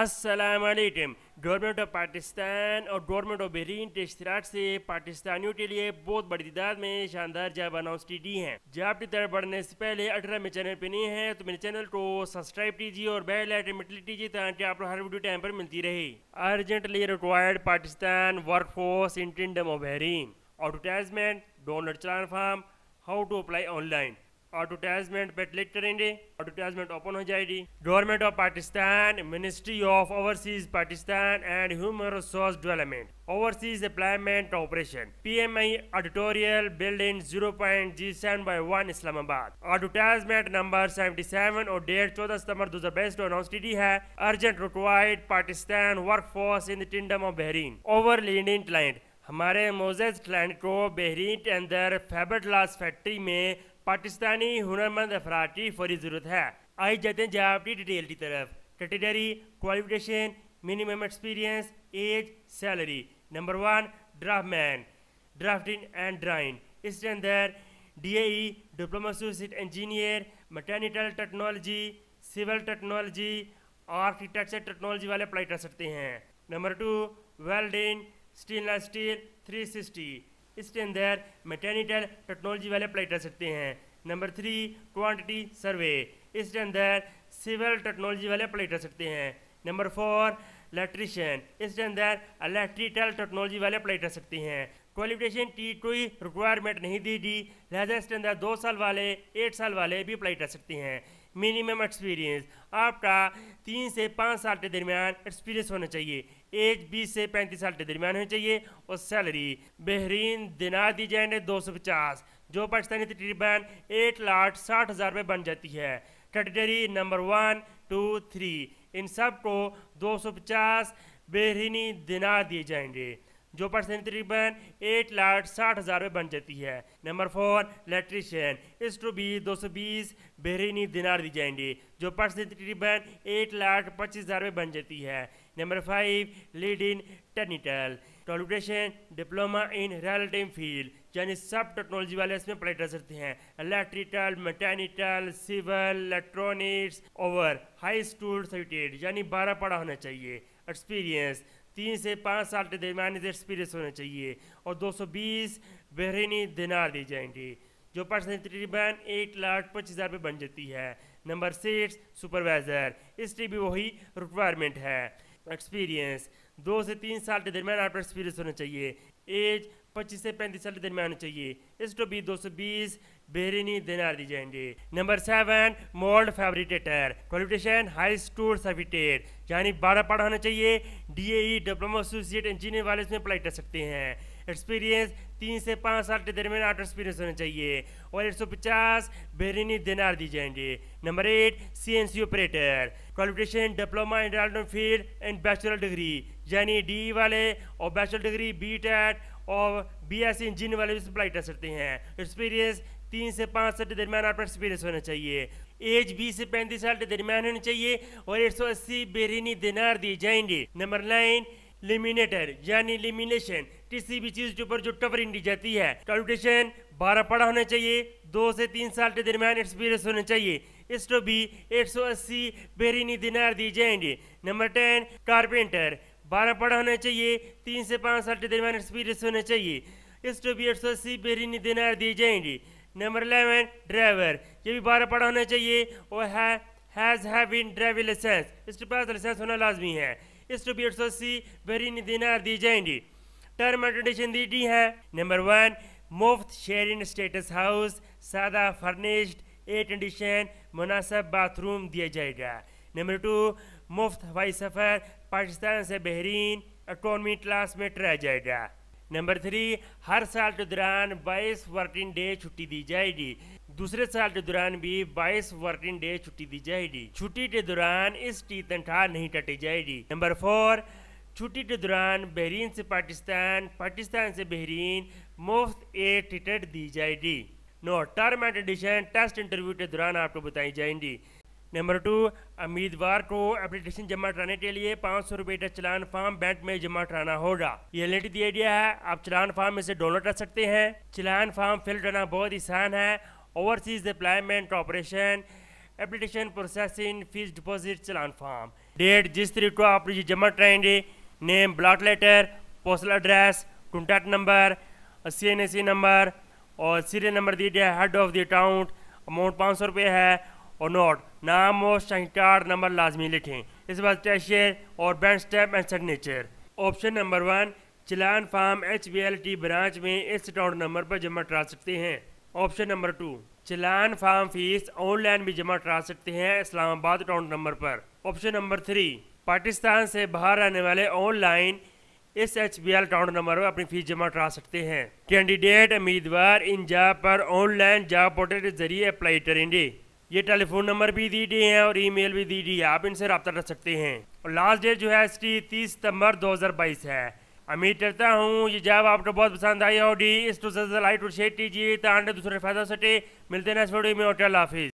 असलकम government of Pakistan और government of Bahrain के इश्तराक से पाकिस्तानियों के लिए बहुत बड़ी तादाद में शानदार जॉब अनाउंस की गई है जॉब की तरफ बढ़ने से पहले अठारह में चैनल पे नहीं है तो मेरे चैनल को सब्सक्राइब कीजिए और बेल आइटन में क्लिक कीजिए ताकि आपको हर वीडियो टाइम पर मिलती रहे urgently required Pakistan work force in kingdom of Bahrain advertisement डोनर चलान form how to apply online advertisement पे क्लिक करेंगे एडवर्टाइजमेंट ओपन हो जाएगी government of Pakistan ministry of overseas Pakistan and human resource development overseas employment corporation PMI auditorial building zero point G seven by one Islamabad advertisement number seventy seven और date चौदह सितम्बर दो हजार बाईस को अनाउंस की है urgent required Pakistan work force in kingdom of Bahrain over leading client हमारे मोजेज क्लाइंट को बहरीन के अंदर फेबर ग्लास फैक्ट्री में पाकिस्तानी हुनरमंद अफराद की फौरी ज़रूरत है आई जाते हैं जवाब की डिटेल की तरफ category qualification minimum experience age salary number one draft man drafting and drawing इसके अंदर D A diploma associate engineer mechanical technology civil technology architecture technology वाले अप्लाई कर सकते हैं number two welding steel steel three sixty इसके अंदर mechanical technology वाले apply कर सकते हैं नंबर थ्री क्वांटिटी सर्वे इसके अंदर सिविल टेक्नोलॉजी वाले अप्लाई कर सकते हैं नंबर फोर इलेक्ट्रिशियन इसके अंदर इलेक्ट्रिकल टेक्नोलॉजी वाले अप्लाई कर सकते हैं क्वालिफिकेशन की कोई रिक्वायरमेंट नहीं दी गई लिहाजा इसके अंदर दो साल वाले एट साल वाले भी अप्लाई कर सकते हैं मिनिमम एक्सपीरियंस आपका तीन से पाँच साल के दरमियान एक्सपीरियंस होना चाहिए एज बीस से पैंतीस साल के दरमियान होनी चाहिए और सैलरी बेहरीन दिना दी जाए दो सौ पचास जो पाकिस्तानी तकरीबन एक लाख साठ हज़ार रुपये बन जाती है category number one two three इन सब को दो सौ पचास बेहरीनी दिना दिए जाएंगे जो परसेंट तकरीबन एट लाख साठ हज़ार रुपये बन जाती है नंबर फोर इलेक्ट्रीशियन इस टू भी दो सौ बीस बहरीनी दिनार दी जाएंगी जो परसेंट तकरीबन एट लाख पच्चीस हज़ार रुपये बन जाती है number five lead in technical टॉलिटेशन diploma in real time field यानी सब टेक्नोलॉजी वाले इसमें पढ़ाई कर सकते हैं इलेक्ट्रिकल मैकेनिकल सिविल इलेक्ट्रॉनिक्स और हाई स्कूल सर्टिफिकेट यानी बारह पढ़ा होना चाहिए एक्सपीरियंस तीन से पाँच साल के दरमियान एक्सपीरियंस होना चाहिए और 220 बहरीनी दिनार दी जाएंगी जो पर्सन तकरीबन एक लाख पच्चीस हज़ार रुपये बन जाती है नंबर सिक्स सुपरवाइज़र इसलिए भी वही रिक्वायरमेंट है एक्सपीरियंस दो से तीन साल के दरमियान आपका एक्सपीरियंस होना चाहिए एज पच्चीस से पैंतीस साल के दरमियान होना चाहिए इस टो भी दो सौ बीस बेरिनी देनार दी जाएंगे number seven mould fabricator qualification high school certificate यानी बारह पढ़ा होना चाहिए डीएई डिप्लोमा एसोसिएट इंजीनियर वाले इसमें अप्लाई कर सकते हैं एक्सपीरियंस तीन से पाँच साल के दरमियान आउट एक्सपीरियंस होना चाहिए और एक सौ पचास बेरिनी देनार दी जाएंगे number eight C N C operator qualification diploma in field and bachelor degree यानी डी e वाले और बैचलर डिग्री बी टेट और बी एस इंजीनियर वाले भी अप्लाई कर सकते हैं एक्सपीरियंस तीन से पाँच साल के दरमियान आपका एक्सपीरियंस होना चाहिए एज बीस से पैंतीस साल के दरमियान होनी चाहिए और एक सौ अस्सी बेरीनी दिनार दिए जाएंगे नंबर नाइन लिमिनेटर यानी लिमिनेशन किसी भी चीज़ के ऊपर जो कवरिंग दी जाती है कैलकुलेशन बारह पड़ा होना चाहिए दो से तीन साल के दरमियान एक्सपीरियंस होना चाहिए इसको तो भी एक सौ अस्सी बेरीनी दिनार दिए जाएंगे नंबर टेन कारपेंटर बारह पड़ा होना चाहिए तीन से पाँच साल के दरमियान एक्सपीरियंस होना चाहिए इसको तो भी एक सौ अस्सी बेरीनी दिनार दिए जाएंगे नंबर इलेवन ड्राइवर ये भी बारह पढ़ा होना चाहिए और है हैज़ है बीन ड्राइविंग लाइसेंस इसके पास लाइसेंस तो होना लाजमी है इस टू बी एट सौ सी वेरी निदीना दी जाएंगी टर्म एंड कंडीशन दी डी है नंबर वन मुफ्त शेयरिंग स्टेटस हाउस सादा फर्निश्ड ए कंडीशन मुनासब बाथरूम दिया जाएगा नंबर टू मुफ्त हवाई सफ़र पाकिस्तान से बहरीन अकोनमी क्लास में ट्राया जाएगा नंबर थ्री हर साल के दौरान 22 वर्किंग डे छुट्टी दी जाएगी दूसरे साल के दौरान भी 22 वर्किंग डे छुट्टी दी जाएगी छुट्टी के दौरान इसकी तनख्वाह नहीं कटी जाएगी नंबर फोर छुट्टी के दौरान बहरीन से पाकिस्तान पाकिस्तान से बहरीन मुफ्त ए टिकट दी जाएगी no term and condition test interview के दौरान आपको बताई जाएंगी नंबर टू उम्मीदवार को एप्लीकेशन जमा कराने के लिए पाँच सौ रुपये का चलान फॉर्म बैंक में जमा कराना होगा ये लेट दिया गया है आप चलान फॉर्म इसे डाउनलोड कर सकते हैं चलान फॉर्म फिल करना बहुत ही आसान है overseas employment operation application processing fees deposit challan form date जिस तरीके को आप ये जमा कराएंगे name block letter postal address contact number C N A C number और सीरियल नंबर दिया गया head of the account amount पाँच सौ रुपये है और नोट नाम और संहितार नंबर लाजमी लिखें इस बाद टेशर और bank step and signature option number one challan form H V L T branch में इस अकाउंट नंबर पर जमा करा सकते हैं option number two challan form fees online भी जमा करा सकते हैं इस्लामाबाद अकाउंट नंबर पर ऑप्शन नंबर थ्री पाकिस्तान से बाहर आने वाले ऑनलाइन इस H B L account number पर अपनी फीस जमा करा सकते हैं कैंडिडेट उम्मीदवार इन जॉब पर ऑनलाइन जॉब पोर्टल के जरिए अप्लाई करेंगे ये टेलीफोन नंबर भी दी डी है और ईमेल भी दी डी है आप इनसे रब्ता रख सकते हैं और लास्ट डेट जो है इसकी तीस सितंबर 2022 है उम्मीद करता हूँ ये जब आपको बहुत पसंद आई होगी इस टू तो से लाइट और शेयर कीजिए तो आंटे दूसरे फायदा सटे मिलते हैं इस वीडियो में होटल हाफिज़